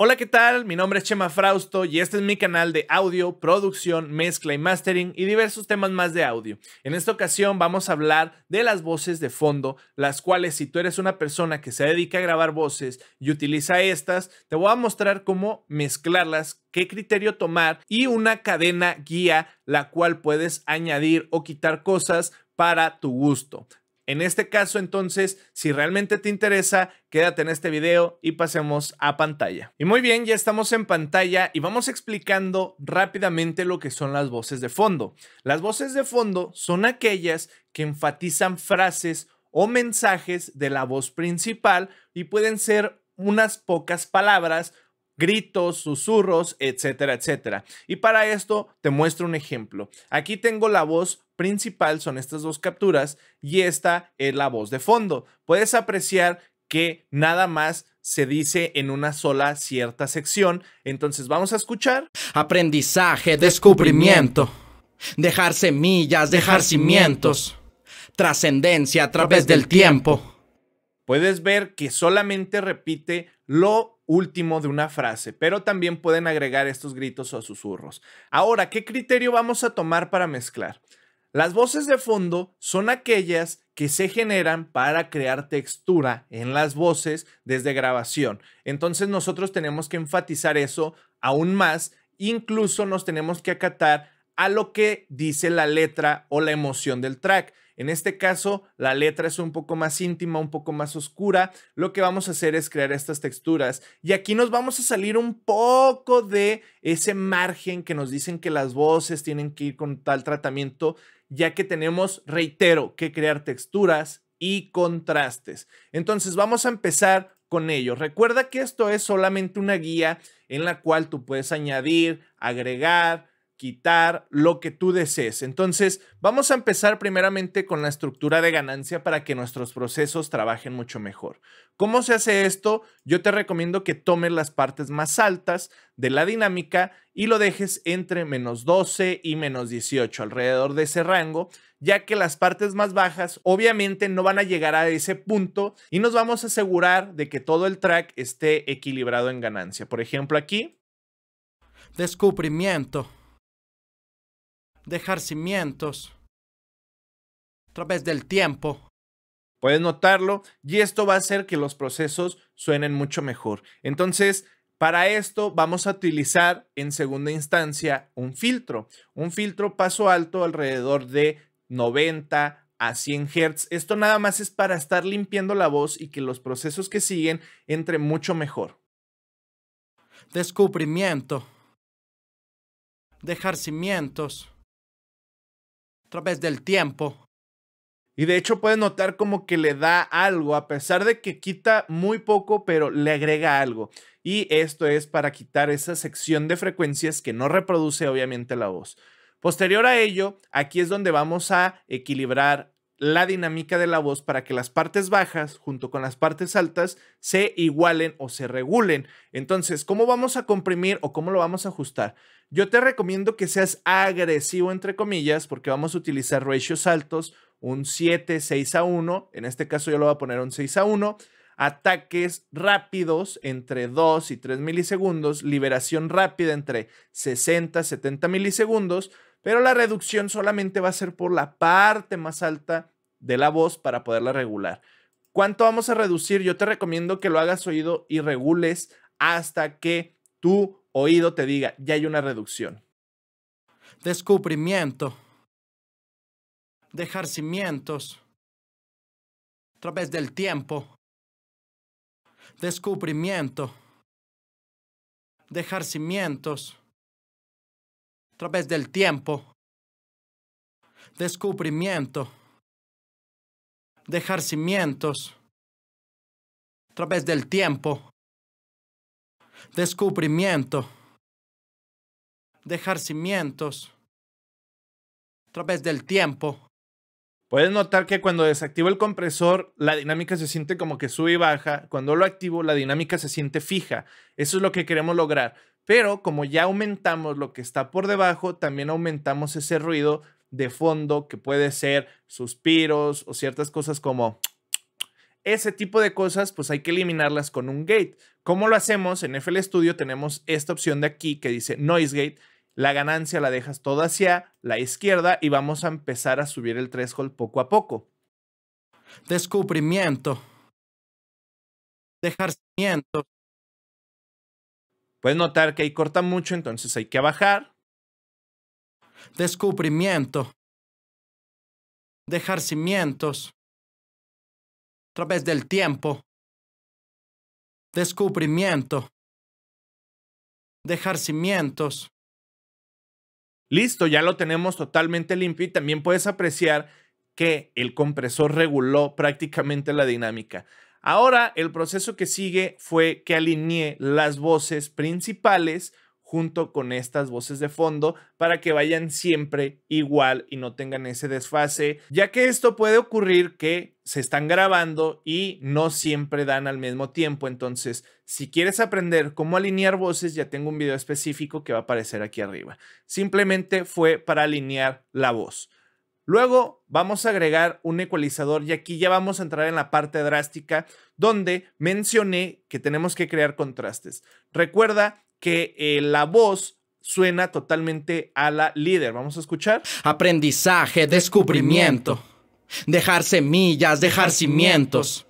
Hola, ¿qué tal? Mi nombre es Chema Frausto y este es mi canal de audio, producción, mezcla y mastering y diversos temas más de audio. En esta ocasión vamos a hablar de las voces de fondo, las cuales si tú eres una persona que se dedica a grabar voces y utiliza estas, te voy a mostrar cómo mezclarlas, qué criterio tomar y una cadena guía la cual puedes añadir o quitar cosas para tu gusto. En este caso, entonces, si realmente te interesa, quédate en este video y pasemos a pantalla. Y muy bien, ya estamos en pantalla y vamos explicando rápidamente lo que son las voces de fondo. Las voces de fondo son aquellas que enfatizan frases o mensajes de la voz principal y pueden ser unas pocas palabras gritos, susurros, etcétera, etcétera. Y para esto te muestro un ejemplo. Aquí tengo la voz principal son estas dos capturas y esta es la voz de fondo. Puedes apreciar que nada más se dice en una sola cierta sección. Entonces vamos a escuchar. Aprendizaje, descubrimiento, dejar semillas, dejar cimientos, trascendencia a través del tiempo. Puedes ver que solamente repite lo último de una frase, pero también pueden agregar estos gritos o susurros. Ahora, ¿qué criterio vamos a tomar para mezclar? Las voces de fondo son aquellas que se generan para crear textura en las voces desde grabación. Entonces nosotros tenemos que enfatizar eso aún más, incluso nos tenemos que acatar a lo que dice la letra o la emoción del track. En este caso, la letra es un poco más íntima, un poco más oscura. Lo que vamos a hacer es crear estas texturas y aquí nos vamos a salir un poco de ese margen que nos dicen que las voces tienen que ir con tal tratamiento, ya que tenemos, reitero, que crear texturas y contrastes. Entonces vamos a empezar con ello. Recuerda que esto es solamente una guía en la cual tú puedes añadir, agregar, quitar lo que tú desees. Entonces, vamos a empezar primeramente con la estructura de ganancia para que nuestros procesos trabajen mucho mejor. ¿Cómo se hace esto? Yo te recomiendo que tomes las partes más altas de la dinámica y lo dejes entre menos 12 y menos 18, alrededor de ese rango, ya que las partes más bajas obviamente no van a llegar a ese punto y nos vamos a asegurar de que todo el track esté equilibrado en ganancia. Por ejemplo, aquí. Descubrimiento dejar cimientos a través del tiempo. Puedes notarlo y esto va a hacer que los procesos suenen mucho mejor. Entonces, para esto vamos a utilizar en segunda instancia un filtro, un filtro paso alto alrededor de 90 a 100 Hz. Esto nada más es para estar limpiando la voz y que los procesos que siguen entren mucho mejor. Descubrimiento. Dejar cimientos a través del tiempo. Y de hecho puedes notar como que le da algo, a pesar de que quita muy poco, pero le agrega algo. Y esto es para quitar esa sección de frecuencias que no reproduce obviamente la voz. Posterior a ello, aquí es donde vamos a equilibrar la dinámica de la voz para que las partes bajas junto con las partes altas se igualen o se regulen. Entonces, ¿cómo vamos a comprimir o cómo lo vamos a ajustar? Yo te recomiendo que seas agresivo, entre comillas, porque vamos a utilizar ratios altos, un 7, 6 a 1. En este caso yo lo voy a poner un 6 a 1. Ataques rápidos entre 2 y 3 milisegundos, liberación rápida entre 60 70 milisegundos, pero la reducción solamente va a ser por la parte más alta de la voz para poderla regular. ¿Cuánto vamos a reducir? Yo te recomiendo que lo hagas oído y regules hasta que tú oído te diga, ya hay una reducción. Descubrimiento. Dejar cimientos. A través del tiempo. Descubrimiento. Dejar cimientos. A través del tiempo. Descubrimiento. Dejar cimientos. A través del tiempo descubrimiento, dejar cimientos a través del tiempo. Puedes notar que cuando desactivo el compresor, la dinámica se siente como que sube y baja. Cuando lo activo, la dinámica se siente fija. Eso es lo que queremos lograr. Pero como ya aumentamos lo que está por debajo, también aumentamos ese ruido de fondo que puede ser suspiros o ciertas cosas como ese tipo de cosas pues hay que eliminarlas con un gate. ¿Cómo lo hacemos? En FL Studio tenemos esta opción de aquí que dice noise gate. La ganancia la dejas toda hacia la izquierda y vamos a empezar a subir el threshold poco a poco. Descubrimiento. Dejar cimientos. Puedes notar que ahí corta mucho, entonces hay que bajar. Descubrimiento. Dejar cimientos través del tiempo, descubrimiento, dejar cimientos. Listo, ya lo tenemos totalmente limpio y también puedes apreciar que el compresor reguló prácticamente la dinámica. Ahora el proceso que sigue fue que alineé las voces principales junto con estas voces de fondo para que vayan siempre igual y no tengan ese desfase, ya que esto puede ocurrir que se están grabando y no siempre dan al mismo tiempo. Entonces, si quieres aprender cómo alinear voces, ya tengo un video específico que va a aparecer aquí arriba. Simplemente fue para alinear la voz. Luego vamos a agregar un ecualizador y aquí ya vamos a entrar en la parte drástica donde mencioné que tenemos que crear contrastes. Recuerda que eh, la voz suena totalmente a la líder. Vamos a escuchar. Aprendizaje, descubrimiento, dejar semillas, dejar cimientos.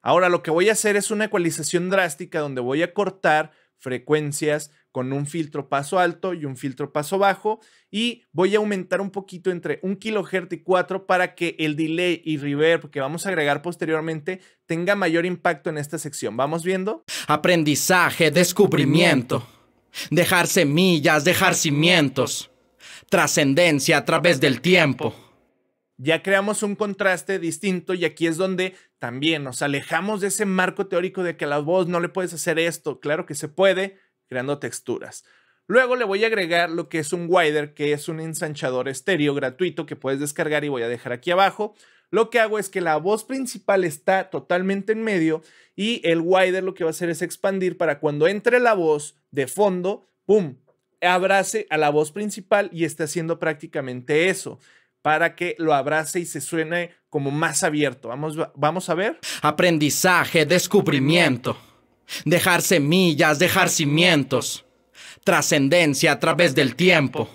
Ahora lo que voy a hacer es una ecualización drástica donde voy a cortar frecuencias con un filtro paso alto y un filtro paso bajo y voy a aumentar un poquito entre 1 kHz y 4 para que el delay y reverb que vamos a agregar posteriormente tenga mayor impacto en esta sección. ¿Vamos viendo? Aprendizaje, descubrimiento, dejar semillas, dejar cimientos, trascendencia a través del tiempo ya creamos un contraste distinto y aquí es donde también nos alejamos de ese marco teórico de que a la voz no le puedes hacer esto. Claro que se puede, creando texturas. Luego le voy a agregar lo que es un wider, que es un ensanchador estéreo gratuito que puedes descargar y voy a dejar aquí abajo. Lo que hago es que la voz principal está totalmente en medio y el wider lo que va a hacer es expandir para cuando entre la voz de fondo, ¡pum!, abrace a la voz principal y está haciendo prácticamente eso para que lo abrace y se suene como más abierto. Vamos, vamos a ver. Aprendizaje, descubrimiento dejar semillas, dejar cimientos, trascendencia a través del tiempo,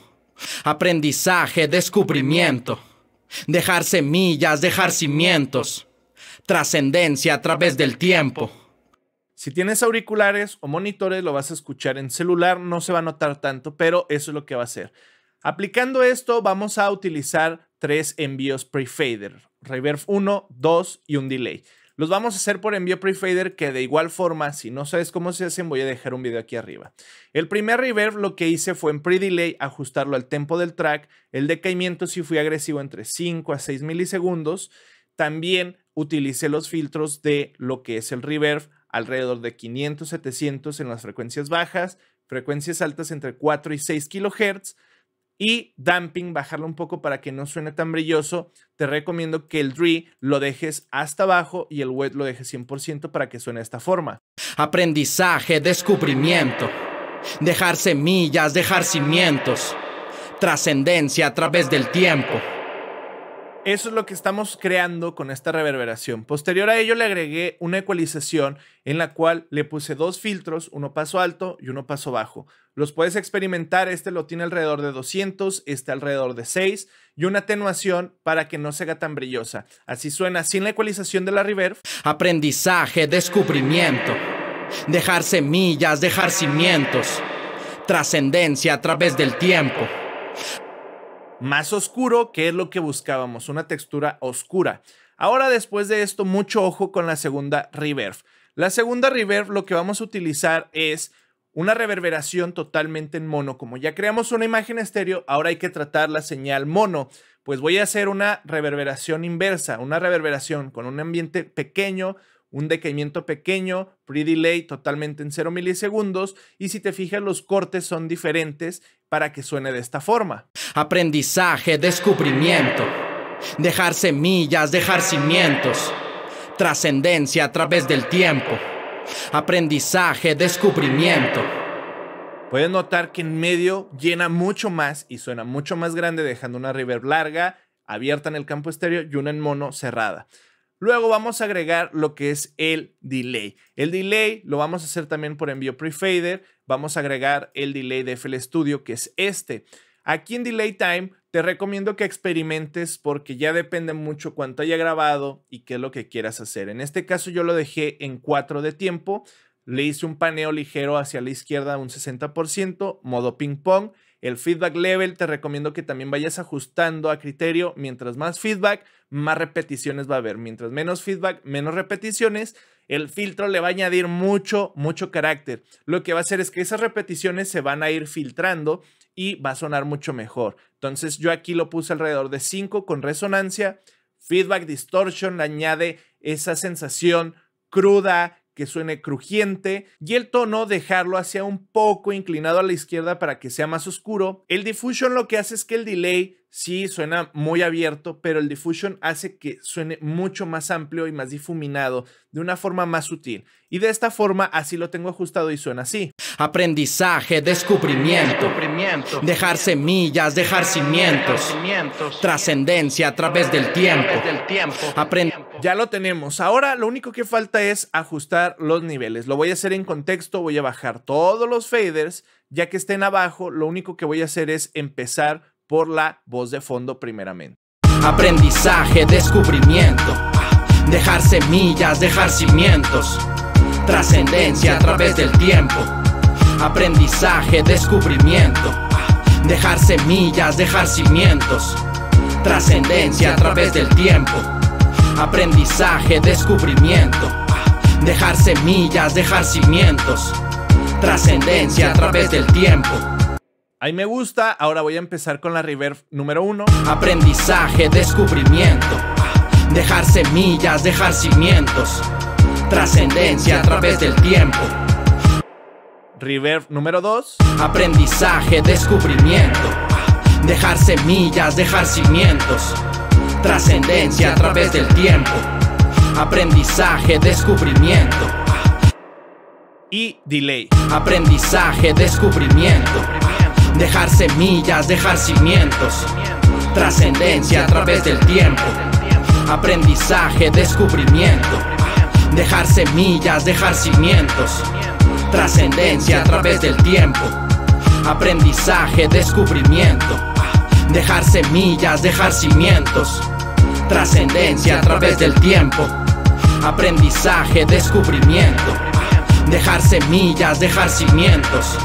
aprendizaje, descubrimiento, dejar semillas, dejar cimientos, trascendencia a través del tiempo. Si tienes auriculares o monitores, lo vas a escuchar en celular, no se va a notar tanto, pero eso es lo que va a hacer. Aplicando esto, vamos a utilizar tres envíos pre-fader, reverb 1, 2 y un delay. Los vamos a hacer por envío pre-fader, que de igual forma, si no sabes cómo se hacen, voy a dejar un video aquí arriba. El primer reverb lo que hice fue en pre-delay ajustarlo al tempo del track. El decaimiento sí fui agresivo entre 5 a 6 milisegundos. También utilicé los filtros de lo que es el reverb alrededor de 500, 700 en las frecuencias bajas, frecuencias altas entre 4 y 6 kilohertz y damping, bajarlo un poco para que no suene tan brilloso. Te recomiendo que el dry lo dejes hasta abajo y el wet lo dejes 100% para que suene de esta forma. Aprendizaje, descubrimiento, dejar semillas, dejar cimientos, trascendencia a través del tiempo. Eso es lo que estamos creando con esta reverberación. Posterior a ello le agregué una ecualización en la cual le puse dos filtros, uno paso alto y uno paso bajo. Los puedes experimentar, este lo tiene alrededor de 200, este alrededor de 6 y una atenuación para que no se haga tan brillosa. Así suena sin la ecualización de la reverb. Aprendizaje, descubrimiento, dejar semillas, dejar cimientos, trascendencia a través del tiempo más oscuro, que es lo que buscábamos, una textura oscura. Ahora después de esto, mucho ojo con la segunda reverb. La segunda reverb lo que vamos a utilizar es una reverberación totalmente en mono. Como ya creamos una imagen estéreo, ahora hay que tratar la señal mono. Pues voy a hacer una reverberación inversa, una reverberación con un ambiente pequeño, un decaimiento pequeño, pre-delay totalmente en 0 milisegundos y si te fijas los cortes son diferentes para que suene de esta forma. Aprendizaje, descubrimiento, dejar semillas, dejar cimientos, trascendencia a través del tiempo, aprendizaje, descubrimiento. Puedes notar que en medio llena mucho más y suena mucho más grande dejando una reverb larga, abierta en el campo estéreo y una en mono cerrada. Luego vamos a agregar lo que es el delay. El delay lo vamos a hacer también por envío prefader. Vamos a agregar el delay de FL Studio, que es este. Aquí en Delay Time te recomiendo que experimentes porque ya depende mucho cuánto haya grabado y qué es lo que quieras hacer. En este caso yo lo dejé en 4 de tiempo. Le hice un paneo ligero hacia la izquierda un 60%, modo ping pong el feedback level te recomiendo que también vayas ajustando a criterio. Mientras más feedback, más repeticiones va a haber. Mientras menos feedback, menos repeticiones. El filtro le va a añadir mucho, mucho carácter. Lo que va a hacer es que esas repeticiones se van a ir filtrando y va a sonar mucho mejor. Entonces yo aquí lo puse alrededor de 5 con resonancia. Feedback distortion añade esa sensación cruda, que suene crujiente y el tono dejarlo hacia un poco inclinado a la izquierda para que sea más oscuro. El diffusion lo que hace es que el delay sí suena muy abierto, pero el diffusion hace que suene mucho más amplio y más difuminado, de una forma más sutil. Y de esta forma así lo tengo ajustado y suena así. Aprendizaje, descubrimiento, dejar semillas, dejar cimientos, trascendencia a través del tiempo, tiempo. Ya lo tenemos. Ahora lo único que falta es ajustar los niveles. Lo voy a hacer en contexto, voy a bajar todos los faders, ya que estén abajo, lo único que voy a hacer es empezar por la voz de fondo primeramente. Aprendizaje, descubrimiento, dejar semillas, dejar cimientos, trascendencia a través del tiempo. Aprendizaje, descubrimiento, dejar semillas, dejar cimientos, trascendencia a través del tiempo aprendizaje, descubrimiento, dejar semillas, dejar cimientos, trascendencia a través del tiempo. Ahí me gusta, ahora voy a empezar con la reverb número uno. Aprendizaje, descubrimiento, dejar semillas, dejar cimientos, trascendencia a través del tiempo. Reverb número 2. Aprendizaje, descubrimiento, dejar semillas, dejar cimientos, trascendencia a través del tiempo, aprendizaje, descubrimiento. Y delay. Aprendizaje, descubrimiento. Dejar semillas, dejar cimientos. Trascendencia a través del tiempo. Aprendizaje, descubrimiento. Dejar semillas, dejar cimientos. Trascendencia a través del tiempo. Aprendizaje, descubrimiento. Dejar semillas, dejar cimientos trascendencia a través del tiempo, aprendizaje, descubrimiento, dejar semillas, dejar cimientos.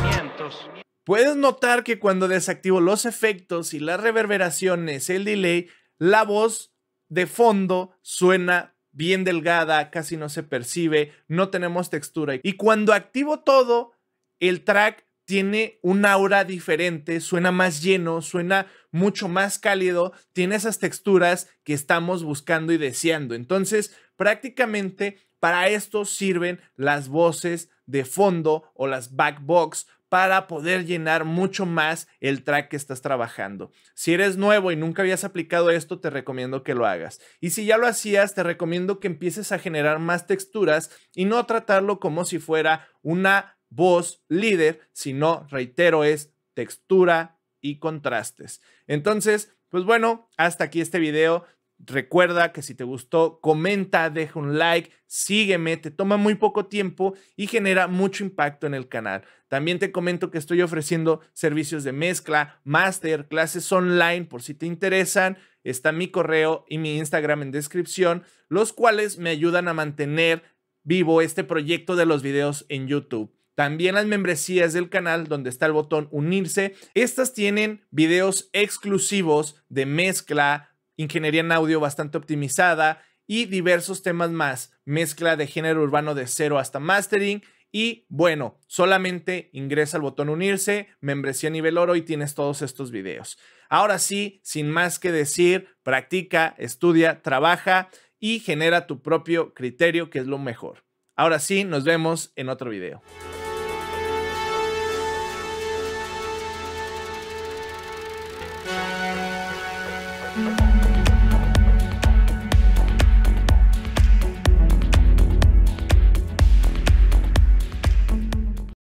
Puedes notar que cuando desactivo los efectos y las reverberaciones, el delay, la voz de fondo suena bien delgada, casi no se percibe, no tenemos textura. Y cuando activo todo, el track tiene un aura diferente, suena más lleno, suena mucho más cálido, tiene esas texturas que estamos buscando y deseando. Entonces, prácticamente para esto sirven las voces de fondo o las backbox para poder llenar mucho más el track que estás trabajando. Si eres nuevo y nunca habías aplicado esto, te recomiendo que lo hagas. Y si ya lo hacías, te recomiendo que empieces a generar más texturas y no tratarlo como si fuera una voz líder, sino, reitero, es textura y contrastes. Entonces, pues bueno, hasta aquí este video. Recuerda que si te gustó, comenta, deja un like, sígueme, te toma muy poco tiempo y genera mucho impacto en el canal. También te comento que estoy ofreciendo servicios de mezcla, máster, clases online por si te interesan. Está mi correo y mi Instagram en descripción, los cuales me ayudan a mantener vivo este proyecto de los videos en YouTube. También las membresías del canal donde está el botón unirse. Estas tienen videos exclusivos de mezcla, ingeniería en audio bastante optimizada y diversos temas más. Mezcla de género urbano de cero hasta mastering. Y bueno, solamente ingresa al botón unirse, membresía nivel oro y tienes todos estos videos. Ahora sí, sin más que decir, practica, estudia, trabaja y genera tu propio criterio que es lo mejor. Ahora sí, nos vemos en otro video.